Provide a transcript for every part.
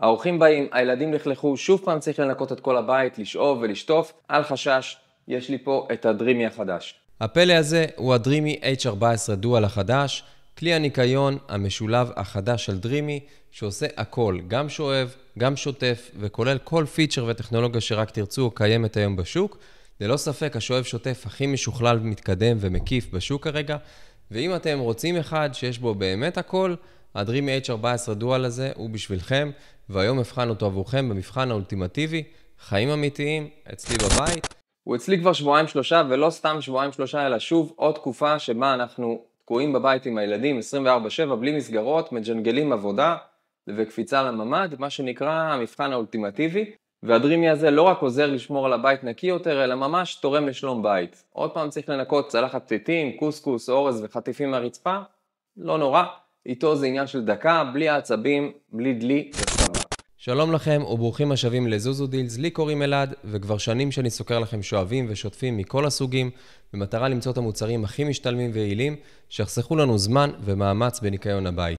האורחים באים, הילדים לכלכו, שוב פעם צריך לנקות את כל הבית, לשאוב ולשטוף, אל חשש, יש לי פה את הדרימי החדש. הפלא הזה הוא הדרימי H14 דואל החדש, כלי הניקיון המשולב החדש של דרימי, שעושה הכל, גם שואב, גם שוטף, וכולל כל פיצ'ר וטכנולוגיה שרק תרצו קיימת היום בשוק. ללא ספק השואב שוטף הכי משוכלל, מתקדם ומקיף בשוק כרגע, ואם אתם רוצים אחד שיש בו באמת הכל, הדרימי H14 דואל הזה הוא בשבילכם. והיום אבחן אותו עבורכם במבחן האולטימטיבי, חיים אמיתיים, אצלי בבית. הוא אצלי כבר שבועיים שלושה, ולא סתם שבועיים שלושה, אלא שוב עוד תקופה שבה אנחנו תקועים בבית עם הילדים 24-7, בלי מסגרות, מג'נגלים עבודה וקפיצה לממ"ד, מה שנקרא המבחן האולטימטיבי. והדרימי הזה לא רק עוזר לשמור על הבית נקי יותר, אלא ממש תורם לשלום בית. עוד פעם צריך לנקות צלחת פתיתים, קוסקוס, אורז וחטיפים מהרצפה? לא נורא, איתו זה עניין של דקה, בלי העצבים, בלי דלי וסתם. שלום לכם וברוכים השבים לזוזו דילס, לי קוראים אלעד, וכבר שנים שאני סוקר לכם שואבים ושוטפים מכל הסוגים, במטרה למצוא את המוצרים הכי משתלמים ויעילים, שיחסכו לנו זמן ומאמץ בניקיון הבית.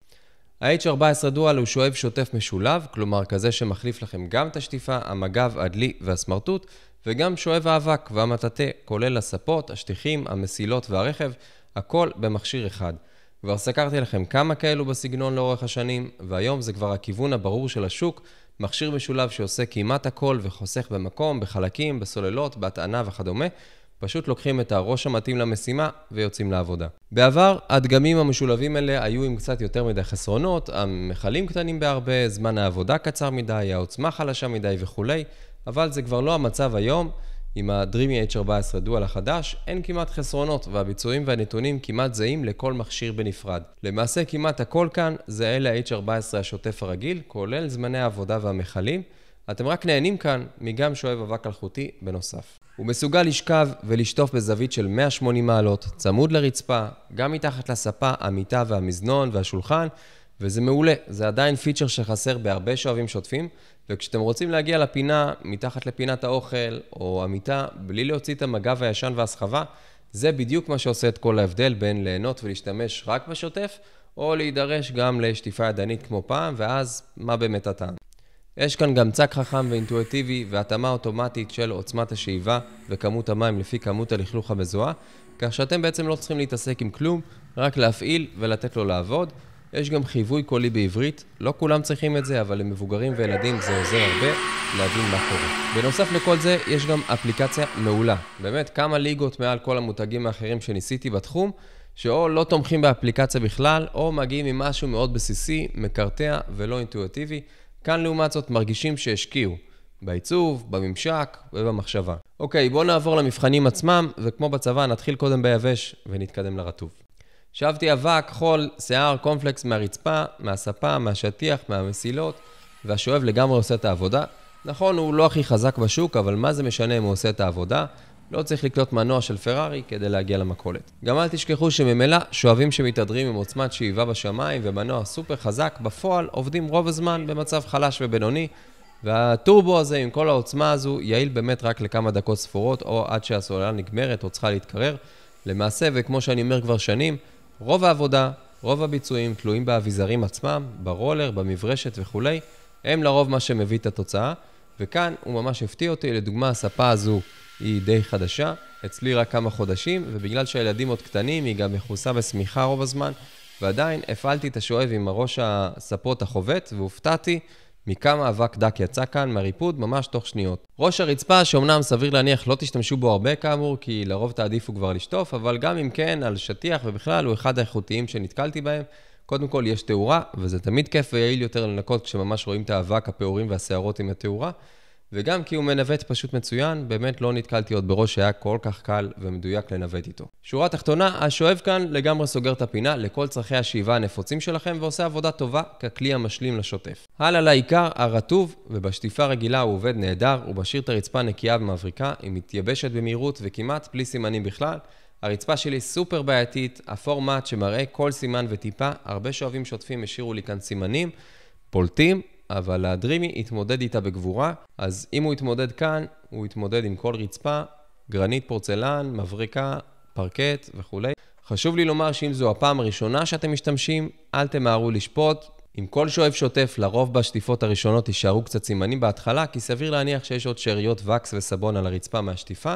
ה-H14 דואל הוא שואב שוטף משולב, כלומר כזה שמחליף לכם גם את השטיפה, המגב, הדלי והסמרטוט, וגם שואב האבק והמטאטה, כולל הספות, השטיחים, המסילות והרכב, הכל במכשיר אחד. כבר סקרתי לכם כמה כאלו בסגנון לאורך השנים, והיום זה כבר הכיוון הברור של השוק, מכשיר משולב שעושה כמעט הכל וחוסך במקום, בחלקים, בסוללות, בהטענה וכדומה. פשוט לוקחים את הראש המתאים למשימה ויוצאים לעבודה. בעבר, הדגמים המשולבים האלה היו עם קצת יותר מדי חסרונות, המכלים קטנים בהרבה, זמן העבודה קצר מדי, העוצמה חלשה מדי וכולי, אבל זה כבר לא המצב היום. עם ה-Dreamy H14 דואל החדש אין כמעט חסרונות והביצועים והנתונים כמעט זהים לכל מכשיר בנפרד. למעשה כמעט הכל כאן זה אלה ה h 14 השוטף הרגיל, כולל זמני העבודה והמכלים. אתם רק נהנים כאן מגם שואב אבק אלחוטי בנוסף. הוא מסוגל לשכב ולשטוף בזווית של 180 מעלות, צמוד לרצפה, גם מתחת לספה, המיטה והמזנון והשולחן, וזה מעולה. זה עדיין פיצ'ר שחסר בהרבה שואבים שוטפים, וכשאתם רוצים להגיע לפינה, מתחת לפינת האוכל או המיטה, בלי להוציא את המגב הישן והסחבה, זה בדיוק מה שעושה את כל ההבדל בין ליהנות ולהשתמש רק בשוטף, או להידרש גם לשטיפה ידנית כמו פעם, ואז מה באמת הטעם? יש כאן גם צק חכם ואינטואיטיבי והתאמה אוטומטית של עוצמת השאיבה וכמות המים לפי כמות הלכלוך המזוהה, כך שאתם בעצם לא צריכים להתעסק עם כלום, רק להפעיל ולתת לו לעבוד, יש גם חיווי קולי בעברית, לא כולם צריכים את זה, אבל למבוגרים וילדים זה עוזר הרבה להבין מה קורה. בנוסף לכל זה, יש גם אפליקציה מעולה. באמת, כמה ליגות מעל כל המותגים האחרים שניסיתי בתחום, שאו לא תומכים באפליקציה בכלל, או מגיעים עם משהו מאוד בסיסי, מקרטע ולא אינטואיטיבי. כאן לעומת זאת מרגישים שהשקיעו. בעיצוב, בממשק ובמחשבה. אוקיי, בואו נעבור למבחנים עצמם, וכמו בצבא, נתחיל קודם ביבש ונתקדם לרטוב. שבתי אבק, חול, שיער, קומפלקס מהרצפה, מהספה, מהשטיח, מהמסילות, והשואב לגמרי עושה את העבודה. נכון, הוא לא הכי חזק בשוק, אבל מה זה משנה אם הוא עושה את העבודה? לא צריך לקלוט מנוע של פרארי כדי להגיע למכולת. גם אל תשכחו שממילא שואבים שמתהדרים עם עוצמת שאיבה בשמיים ומנוע סופר חזק, בפועל עובדים רוב הזמן במצב חלש ובינוני, והטורבו הזה עם כל העוצמה הזו יעיל באמת רק לכמה דקות ספורות, או עד שהסוללה נגמרת או צריכה להתקרר. למעשה, וכמו שאני אומר כבר שנים, רוב העבודה, רוב הביצועים תלויים באביזרים עצמם, ברולר, במברשת וכולי. הם לרוב מה שמביא את התוצאה, וכאן הוא ממש הפתיע אותי. לדוגמה, הספה הזו היא די חדשה, אצלי רק כמה חודשים, ובגלל שהילדים עוד קטנים, היא גם מכוסה בשמיכה רוב הזמן, ועדיין הפעלתי את השואב עם הראש הספות החובט, והופתעתי מכמה אבק דק יצא כאן מהריפוד ממש תוך שניות. ראש הרצפה, שאומנם סביר להניח לא תשתמשו בו הרבה כאמור, כי לרוב תעדיפו כבר לשטוף, אבל גם אם כן, על שטיח ובכלל הוא אחד האיכותיים שנתקלתי בהם. קודם כל יש תאורה, וזה תמיד כיף ויעיל יותר לנקות כשממש רואים את האבק, הפעורים והשערות עם התאורה. וגם כי הוא מנווט פשוט מצוין, באמת לא נתקלתי עוד בראש שהיה כל כך קל ומדויק לנווט איתו. שורה תחתונה, השואב כאן לגמרי סוגר את הפינה לכל צרכי השאיבה הנפוצים שלכם ועושה עבודה טובה ככלי המשלים לשוטף. הלאה לעיקר, הרטוב, ובשטיפה רגילה הוא עובד נהדר, הוא משאיר את הרצפה נקייה ומבריקה, היא מתייבשת במהירות וכמעט בלי סימנים בכלל. הרצפה שלי סופר בעייתית, הפורמט שמראה כל סימן וטיפה, הרבה שואבים שוטפים השאירו לי כאן סימנים, פולטים אבל הדרימי התמודד איתה בגבורה, אז אם הוא התמודד כאן, הוא התמודד עם כל רצפה, גרנית פורצלן, מבריקה, פרקט וכולי. חשוב לי לומר שאם זו הפעם הראשונה שאתם משתמשים, אל תמהרו לשפוט. עם כל שואב שוטף, לרוב בשטיפות הראשונות יישארו קצת סימנים בהתחלה, כי סביר להניח שיש עוד שאריות וקס וסבון על הרצפה מהשטיפה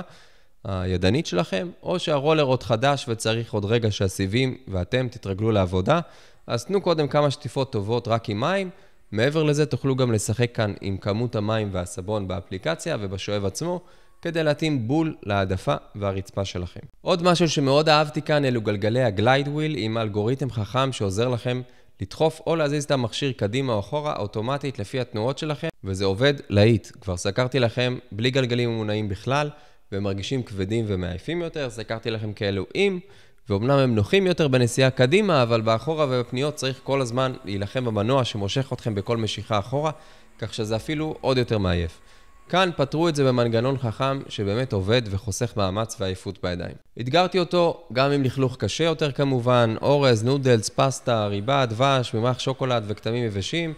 הידנית שלכם, או שהרולר עוד חדש וצריך עוד רגע שהסיבים ואתם תתרגלו לעבודה. אז תנו קודם כמה שטיפות טובות רק עם מים. מעבר לזה, תוכלו גם לשחק כאן עם כמות המים והסבון באפליקציה ובשואב עצמו, כדי להתאים בול להעדפה והרצפה שלכם. עוד משהו שמאוד אהבתי כאן אלו גלגלי הגלייד וויל עם אלגוריתם חכם שעוזר לכם לדחוף או להזיז את המכשיר קדימה או אחורה אוטומטית לפי התנועות שלכם, וזה עובד להיט. כבר סקרתי לכם בלי גלגלים ממונעים בכלל, ומרגישים כבדים ומעייפים יותר, סקרתי לכם כאלו עם. ואומנם הם נוחים יותר בנסיעה קדימה, אבל באחורה ובפניות צריך כל הזמן להילחם במנוע שמושך אתכם בכל משיכה אחורה, כך שזה אפילו עוד יותר מעייף. כאן פתרו את זה במנגנון חכם שבאמת עובד וחוסך מאמץ ועייפות בידיים. אתגרתי אותו גם עם לכלוך קשה יותר כמובן, אורז, נודלס, פסטה, ריבה, דבש, ממח שוקולד וכתמים יבשים,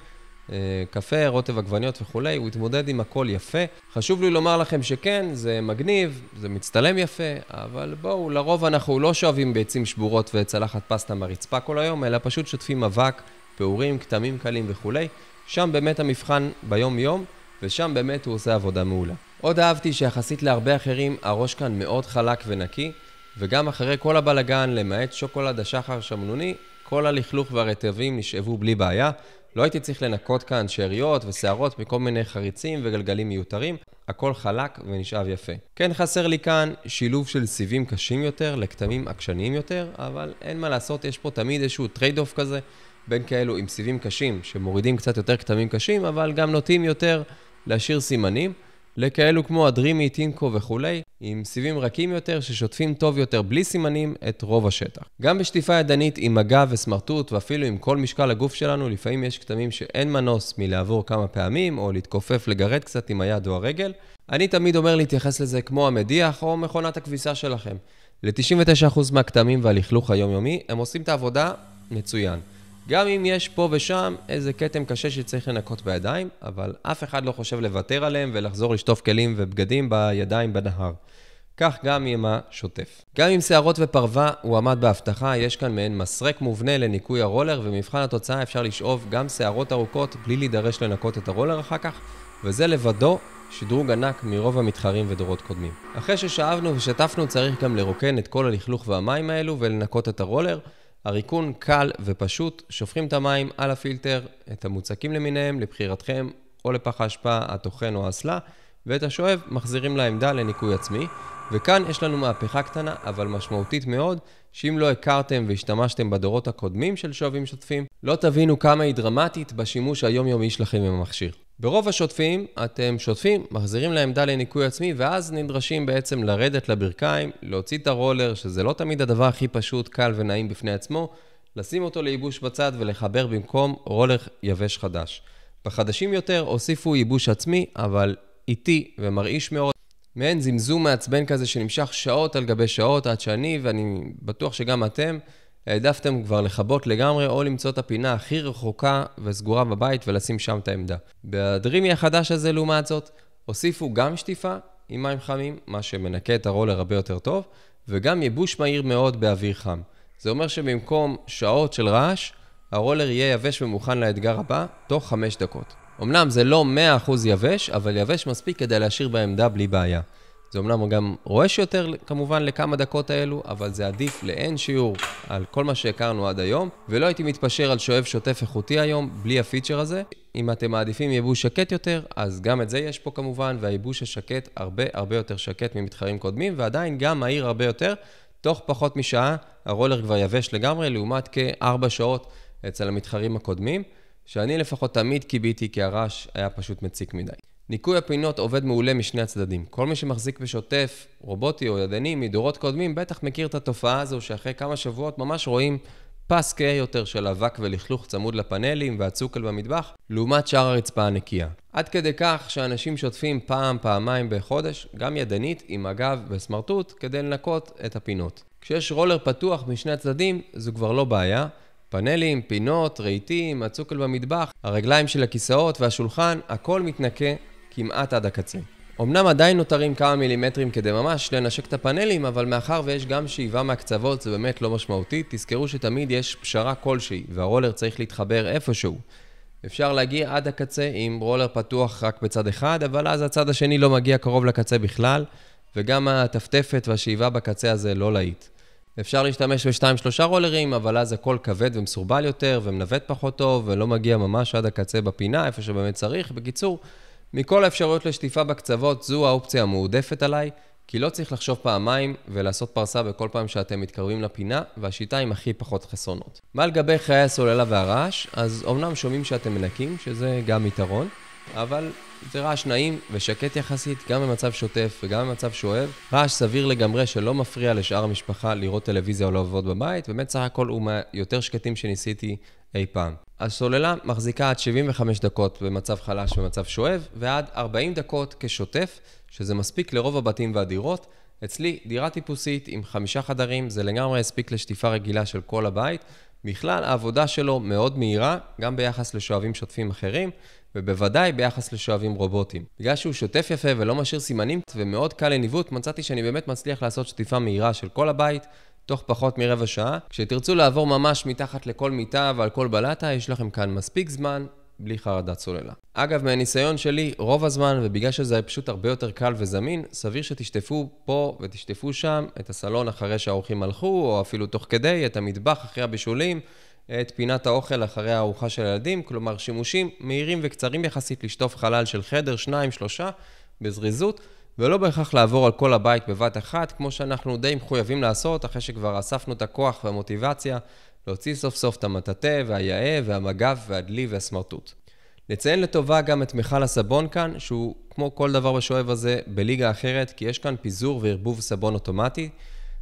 אה, קפה, רוטב עגבניות וכולי, הוא התמודד עם הכל יפה. חשוב לי לומר לכם שכן, זה מגניב, זה מצטלם יפה, אבל בואו, לרוב אנחנו לא שואבים ביצים שבורות וצלחת פסטה מהרצפה כל היום, אלא פשוט שוטפים אבק, פעורים, כתמים קלים וכולי. שם באמת המבחן ביום-יום, ושם באמת הוא עושה עבודה מעולה. עוד אהבתי שיחסית להרבה אחרים, הראש כאן מאוד חלק ונקי, וגם אחרי כל הבלגן, למעט שוקולד השחר שמנוני, כל הלכלוך והרטבים נשאבו בלי בעיה, לא הייתי צריך לנקות כאן שאריות ושערות מכל מיני חריצים וגלגלים מיותרים, הכל חלק ונשאב יפה. כן חסר לי כאן שילוב של סיבים קשים יותר לכתמים עקשניים יותר, אבל אין מה לעשות, יש פה תמיד איזשהו טרייד אוף כזה בין כאלו עם סיבים קשים שמורידים קצת יותר כתמים קשים, אבל גם נוטים יותר להשאיר סימנים. לכאלו כמו הדרימי, טינקו וכולי, עם סיבים רכים יותר ששוטפים טוב יותר בלי סימנים את רוב השטח. גם בשטיפה ידנית עם מגע וסמרטוט ואפילו עם כל משקל הגוף שלנו, לפעמים יש כתמים שאין מנוס מלעבור כמה פעמים או להתכופף לגרד קצת עם היד או הרגל. אני תמיד אומר להתייחס לזה כמו המדיח או מכונת הכביסה שלכם. ל-99% מהכתמים והלכלוך היומיומי הם עושים את העבודה מצוין. גם אם יש פה ושם איזה כתם קשה שצריך לנקות בידיים, אבל אף אחד לא חושב לוותר עליהם ולחזור לשטוף כלים ובגדים בידיים בנהר. כך גם עם השוטף. גם עם שערות ופרווה, הוא עמד בהבטחה, יש כאן מעין מסרק מובנה לניקוי הרולר, ומבחן התוצאה אפשר לשאוב גם שערות ארוכות בלי להידרש לנקות את הרולר אחר כך, וזה לבדו שדרוג ענק מרוב המתחרים ודורות קודמים. אחרי ששאבנו ושטפנו צריך גם לרוקן את כל הלכלוך והמים האלו ולנקות את הרולר. הריקון קל ופשוט, שופכים את המים על הפילטר, את המוצקים למיניהם, לבחירתכם, או לפח האשפה, הטוחן או האסלה, ואת השואב מחזירים לעמדה לניקוי עצמי. וכאן יש לנו מהפכה קטנה, אבל משמעותית מאוד, שאם לא הכרתם והשתמשתם בדורות הקודמים של שואבים שוטפים, לא תבינו כמה היא דרמטית בשימוש היומיומי שלכם עם המכשיר. ברוב השוטפים, אתם שוטפים, מחזירים לעמדה לניקוי עצמי, ואז נדרשים בעצם לרדת לברכיים, להוציא את הרולר, שזה לא תמיד הדבר הכי פשוט, קל ונעים בפני עצמו, לשים אותו לייבוש בצד ולחבר במקום רולר יבש חדש. בחדשים יותר הוסיפו ייבוש עצמי, אבל איטי ומרעיש מאוד. מעין זמזום מעצבן כזה שנמשך שעות על גבי שעות עד שאני, ואני בטוח שגם אתם, העדפתם כבר לכבות לגמרי או למצוא את הפינה הכי רחוקה וסגורה בבית ולשים שם את העמדה. בדרימי החדש הזה, לעומת זאת, הוסיפו גם שטיפה עם מים חמים, מה שמנקה את הרולר הרבה יותר טוב, וגם ייבוש מהיר מאוד באוויר חם. זה אומר שבמקום שעות של רעש, הרולר יהיה יבש ומוכן לאתגר הבא תוך 5 דקות. אמנם זה לא 100% יבש, אבל יבש מספיק כדי להשאיר בעמדה בלי בעיה. זה אומנם גם רועש יותר, כמובן, לכמה דקות האלו, אבל זה עדיף לאין שיעור על כל מה שהכרנו עד היום, ולא הייתי מתפשר על שואב שוטף איכותי היום, בלי הפיצ'ר הזה. אם אתם מעדיפים ייבוש שקט יותר, אז גם את זה יש פה כמובן, והייבוש השקט הרבה הרבה יותר שקט ממתחרים קודמים, ועדיין גם מהיר הרבה יותר. תוך פחות משעה הרולר כבר יבש לגמרי, לעומת כארבע שעות אצל המתחרים הקודמים, שאני לפחות תמיד קיביתי כי הרעש היה פשוט מציק מדי. ניקוי הפינות עובד מעולה משני הצדדים. כל מי שמחזיק בשוטף, רובוטי או ידני, מדורות קודמים, בטח מכיר את התופעה הזו שאחרי כמה שבועות ממש רואים פס כהה יותר של אבק ולכלוך צמוד לפאנלים והצוקל במטבח, לעומת שאר הרצפה הנקייה. עד כדי כך שאנשים שוטפים פעם, פעמיים בחודש, גם ידנית, עם הגב וסמרטוט, כדי לנקות את הפינות. כשיש רולר פתוח משני הצדדים, זו כבר לא בעיה. פאנלים, פינות, רהיטים, הצוקל במטבח, הרגליים של הכיסאות והשולחן, הכל מתנקה כמעט עד הקצה. אמנם עדיין נותרים כמה מילימטרים כדי ממש לנשק את הפאנלים, אבל מאחר ויש גם שאיבה מהקצוות זה באמת לא משמעותי, תזכרו שתמיד יש פשרה כלשהי, והרולר צריך להתחבר איפשהו. אפשר להגיע עד הקצה עם רולר פתוח רק בצד אחד, אבל אז הצד השני לא מגיע קרוב לקצה בכלל, וגם הטפטפת והשאיבה בקצה הזה לא להיט. אפשר להשתמש בשתיים-שלושה רולרים, אבל אז הכל כבד ומסורבל יותר, ומנווט פחות טוב, ולא מגיע ממש עד הקצה בפינה, איפה שבאמת צריך. בקיצור, מכל האפשרויות לשטיפה בקצוות, זו האופציה המועדפת עליי, כי לא צריך לחשוב פעמיים ולעשות פרסה בכל פעם שאתם מתקרבים לפינה, והשיטה עם הכי פחות חסרונות. מה לגבי חיי הסוללה והרעש? אז אמנם שומעים שאתם מנקים, שזה גם יתרון, אבל זה רעש נעים ושקט יחסית, גם במצב שוטף וגם במצב שואב. רעש סביר לגמרי שלא מפריע לשאר המשפחה לראות טלוויזיה או לעבוד בבית, באמת סך הכל הוא מהיותר שקטים שניסיתי אי פעם. הסוללה מחזיקה עד 75 דקות במצב חלש ומצב שואב, ועד 40 דקות כשוטף, שזה מספיק לרוב הבתים והדירות. אצלי, דירה טיפוסית עם חמישה חדרים, זה לגמרי הספיק לשטיפה רגילה של כל הבית. בכלל, העבודה שלו מאוד מהירה, גם ביחס לשואבים שוטפים אחרים, ובוודאי ביחס לשואבים רובוטים. בגלל שהוא שוטף יפה ולא משאיר סימנים ומאוד קל לניווט, מצאתי שאני באמת מצליח לעשות שטיפה מהירה של כל הבית, תוך פחות מרבע שעה. כשתרצו לעבור ממש מתחת לכל מיטה ועל כל בלטה, יש לכם כאן מספיק זמן, בלי חרדת סוללה. אגב, מהניסיון שלי, רוב הזמן, ובגלל שזה פשוט הרבה יותר קל וזמין, סביר שתשטפו פה ותשטפו שם, את הסלון אחרי שהאורחים הלכו, או אפילו תוך כדי, את המטבח אחרי הבישולים, את פינת האוכל אחרי הארוחה של הילדים, כלומר שימושים מהירים וקצרים יחסית לשטוף חלל של חדר, שניים, שלושה, בזריזות. ולא בהכרח לעבור על כל הבית בבת אחת, כמו שאנחנו די מחויבים לעשות, אחרי שכבר אספנו את הכוח והמוטיבציה להוציא סוף סוף את המטאטא והיאה והמגב והדלי והסמרטוט. נציין לטובה גם את מיכל הסבון כאן, שהוא כמו כל דבר בשואב הזה בליגה אחרת, כי יש כאן פיזור וערבוב סבון אוטומטי,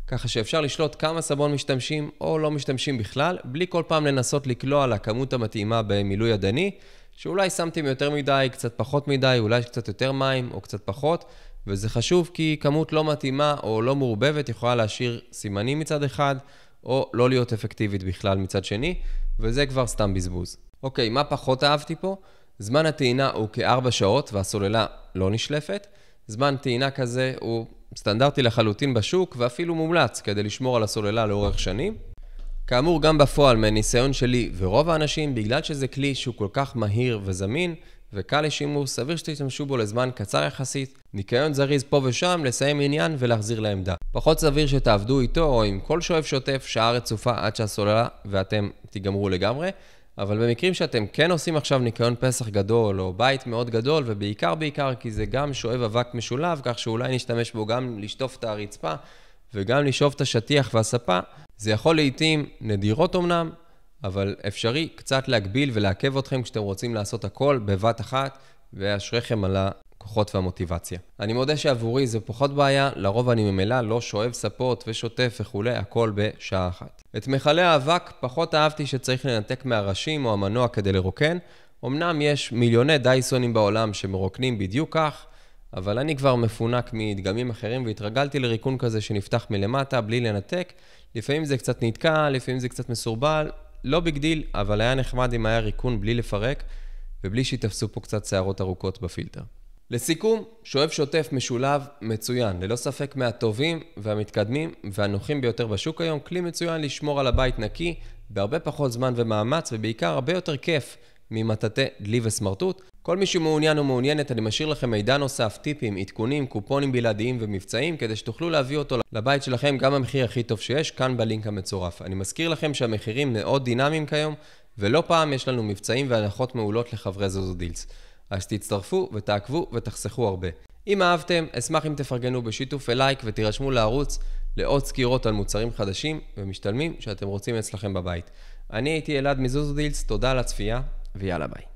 ככה שאפשר לשלוט כמה סבון משתמשים או לא משתמשים בכלל, בלי כל פעם לנסות לקלוע לכמות המתאימה במילוי ידני, שאולי שמתם יותר מדי, קצת פחות מדי, אולי קצת יותר מים או קצת פחות, וזה חשוב כי כמות לא מתאימה או לא מעורבבת יכולה להשאיר סימנים מצד אחד, או לא להיות אפקטיבית בכלל מצד שני, וזה כבר סתם בזבוז. אוקיי, מה פחות אהבתי פה? זמן הטעינה הוא כ-4 שעות והסוללה לא נשלפת. זמן טעינה כזה הוא סטנדרטי לחלוטין בשוק ואפילו מומלץ כדי לשמור על הסוללה לאורך שנים. כאמור, גם בפועל, מהניסיון שלי ורוב האנשים, בגלל שזה כלי שהוא כל כך מהיר וזמין וקל לשימוש, סביר שתשתמשו בו לזמן קצר יחסית, ניקיון זריז פה ושם, לסיים עניין ולהחזיר לעמדה. פחות סביר שתעבדו איתו או עם כל שואף שוטף שעה רצופה עד שהסוללה ואתם תיגמרו לגמרי, אבל במקרים שאתם כן עושים עכשיו ניקיון פסח גדול או בית מאוד גדול, ובעיקר בעיקר כי זה גם שואב אבק משולב, כך שאולי נשתמש בו גם לשטוף את הרצפה. וגם לשאוב את השטיח והספה, זה יכול לעיתים, נדירות אמנם, אבל אפשרי קצת להגביל ולעכב אתכם כשאתם רוצים לעשות הכל בבת אחת, ואשריכם על הכוחות והמוטיבציה. אני מודה שעבורי זה פחות בעיה, לרוב אני ממילא לא שואב ספות ושוטף וכולי, הכל בשעה אחת. את מכלי האבק פחות אהבתי שצריך לנתק מהראשים או המנוע כדי לרוקן. אמנם יש מיליוני דייסונים בעולם שמרוקנים בדיוק כך, אבל אני כבר מפונק מדגמים אחרים והתרגלתי לריקון כזה שנפתח מלמטה בלי לנתק. לפעמים זה קצת נתקע, לפעמים זה קצת מסורבל, לא ביג דיל, אבל היה נחמד אם היה ריקון בלי לפרק ובלי שיתפסו פה קצת שערות ארוכות בפילטר. לסיכום, שואב שוטף משולב מצוין, ללא ספק מהטובים והמתקדמים והנוחים ביותר בשוק היום, כלי מצוין לשמור על הבית נקי בהרבה פחות זמן ומאמץ ובעיקר הרבה יותר כיף ממטאטא דלי וסמרטוט. כל מי שמעוניין או מעוניינת, אני משאיר לכם מידע נוסף, טיפים, עדכונים, קופונים בלעדיים ומבצעים, כדי שתוכלו להביא אותו לבית שלכם גם במחיר הכי טוב שיש, כאן בלינק המצורף. אני מזכיר לכם שהמחירים מאוד דינמיים כיום, ולא פעם יש לנו מבצעים והנחות מעולות לחברי זוזו דילס. אז תצטרפו ותעקבו ותחסכו הרבה. אם אהבתם, אשמח אם תפרגנו בשיתוף ולייק ותירשמו לערוץ לעוד סקירות על מוצרים חדשים ומשתלמים שאתם רוצים אצלכם בבית. אני הייתי אלעד מזוזו דילס, תודה על הצפייה, ויאללה ביי.